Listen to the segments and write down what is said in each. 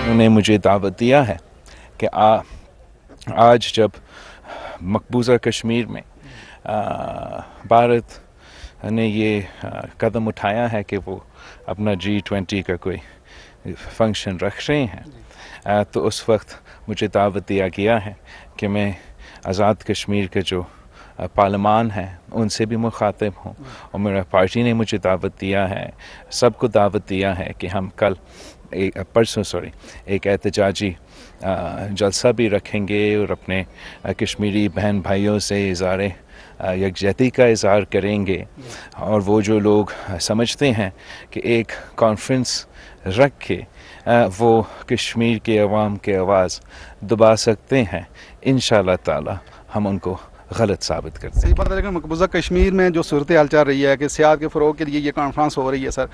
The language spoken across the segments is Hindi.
उन्होंने मुझे दावत दिया है कि आ, आज जब मकबूजा कश्मीर में आ, भारत ने ये आ, कदम उठाया है कि वो अपना जी ट्वेंटी का कोई फंक्शन रख रहे हैं आ, तो उस वक्त मुझे दावत दिया गया है कि मैं आज़ाद कश्मीर के जो पार्लमान है उनसे भी मुखातिब हूँ और मेरा पार्टी ने मुझे दावत दिया है सबको दावत दिया है कि हम कल एक परसों सॉरी एक एहतजाजी जलसा भी रखेंगे और अपने कश्मीरी बहन भाइयों से इजारे यकजहती का इजहार करेंगे और वो जो लोग समझते हैं कि एक कॉन्फ्रेंस रख के वो कश्मीर के अवाम के आवाज़ दबा सकते हैं इन ताला हम उनको गलत साबित करते हैं सही बात है लेकिन मकबूजा कश्मीर में जो सूरत हाल चल रही है कि सियात के फ़रोग के लिए ये कॉन्फ्रेंस हो रही है सर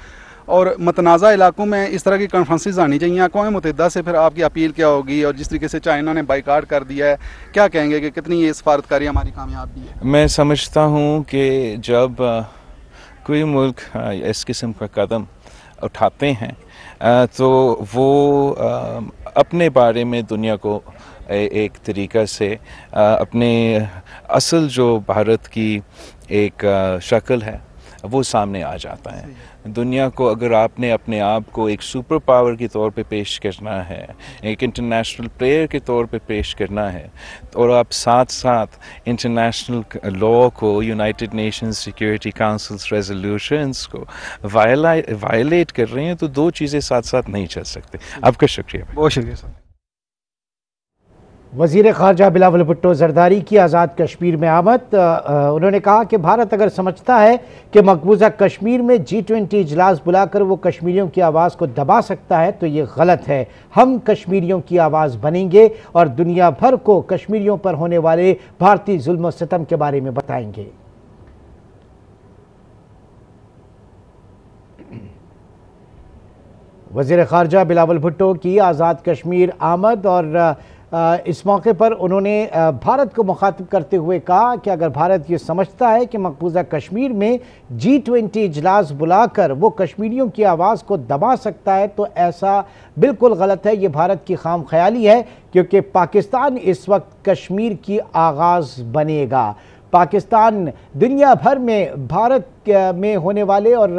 और मतनाज़ा इलाकों में इस तरह की कॉन्फ्रेंसिस आनी चाहिए अकवा मतदा से फिर आपकी अपील क्या होगी और जिस तरीके से चाइना ने बाइकाट कर दिया है क्या कहेंगे कि कितनी ये सफारतकारी हमारी कामयाबी है मैं समझता हूँ कि जब कोई मुल्क इस किस्म का कदम उठाते हैं तो वो अपने बारे में दुनिया को एक तरीक़ा से अपने असल जो भारत की एक शक्ल है वो सामने आ जाता है दुनिया को अगर आपने अपने आप को एक सुपर पावर के तौर पे पेश करना है एक इंटरनेशनल प्लेयर के तौर पे पेश करना है और आप साथ साथ इंटरनेशनल लॉ को United Nation Security Councils resolutions को वायलेट कर रहे हैं तो दो चीज़ें साथ साथ नहीं चल सकते आपका शुक्रिया बहुत शुक्रिया सर वजीर खारजा बिलावल भुट्टो जरदारी की आज़ाद कश्मीर में आमद उन्होंने कहा कि भारत अगर समझता है कि मकबूजा कश्मीर में जी ट्वेंटी इजलास बुलाकर वो कश्मीरियों की आवाज़ को दबा सकता है तो ये गलत है हम कश्मीरियों की आवाज़ बनेंगे और दुनिया भर को कश्मीरियों पर होने वाले भारतीय जुल्म सितम के बारे में बताएंगे वजीर खारजा बिलावल भुट्टो की आज़ाद कश्मीर आमद और इस मौके पर उन्होंने भारत को मुखातब करते हुए कहा कि अगर भारत ये समझता है कि मकबूजा कश्मीर में जी ट्वेंटी इजलास बुलाकर वो कश्मीरियों की आवाज़ को दबा सकता है तो ऐसा बिल्कुल गलत है ये भारत की खाम ख्याली है क्योंकि पाकिस्तान इस वक्त कश्मीर की आगाज़ बनेगा पाकिस्तान दुनिया भर में भारत में होने वाले और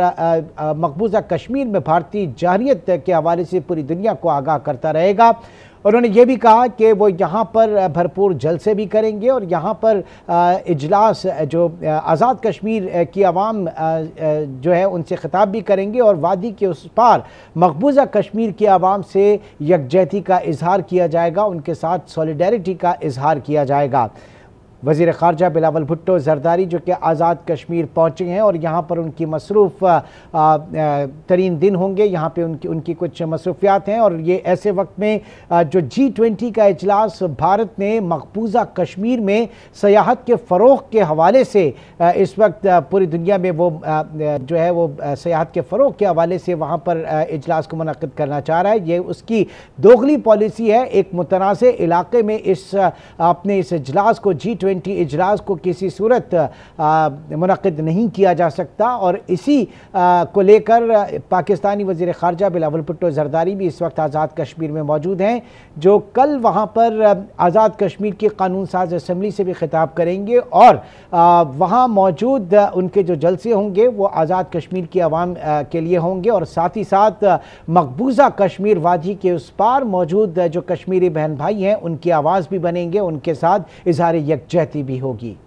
मकबूजा कश्मीर में भारतीय जहरीत के हवाले से पूरी दुनिया को आगाह करता रहेगा उन्होंने ये भी कहा कि वो यहाँ पर भरपूर जलसे भी करेंगे और यहाँ पर इजलास जो आज़ाद कश्मीर की आवाम जो है उनसे खिताब भी करेंगे और वादी के उस पार मकबूजा कश्मीर की आवाम से यकजहती का इजहार किया जाएगा उनके साथ सॉलिडेरिटी का इजहार किया जाएगा वजीर खारजा बिलावल भुट्टो जरदारी जो कि आज़ाद कश्मीर पहुँचे हैं और यहाँ पर उनकी मसरूफ़ तरीन दिन होंगे यहाँ पर उनकी उनकी कुछ मसरूफियात हैं और ये ऐसे वक्त में जो जी ट्वेंटी का अजलास भारत ने मकबूजा कश्मीर में सयाहत के फ़रोग के हवाले से इस वक्त पूरी दुनिया में वो जो है वो सयाहत के फ़रोग के हवाले से वहाँ पर इजलास को मनद करना चाह रहा है ये उसकी दोगली पॉलिसी है एक मुतनाज़ इलाके में इस अपने इस इजलास को जी ट्वेंटी इजलास को किसी सूरत मनद नहीं किया जा सकता और इसी आ, को लेकर पाकिस्तानी वजीर खारजा बिलावल भुट्टो जरदारी भी इस वक्त आज़ाद कश्मीर में मौजूद हैं जो कल वहाँ पर आज़ाद कश्मीर की कानून साज असम्बली से भी खिताब करेंगे और वहाँ मौजूद उनके जो जलसे होंगे वो आज़ाद कश्मीर की आवाम के लिए होंगे और साथ ही साथ मकबूजा कश्मीर वादी के उस पार मौजूद जो कश्मीरी बहन भाई हैं उनकी आवाज़ भी बनेंगे उनके साथ इजहार यकज चहती भी होगी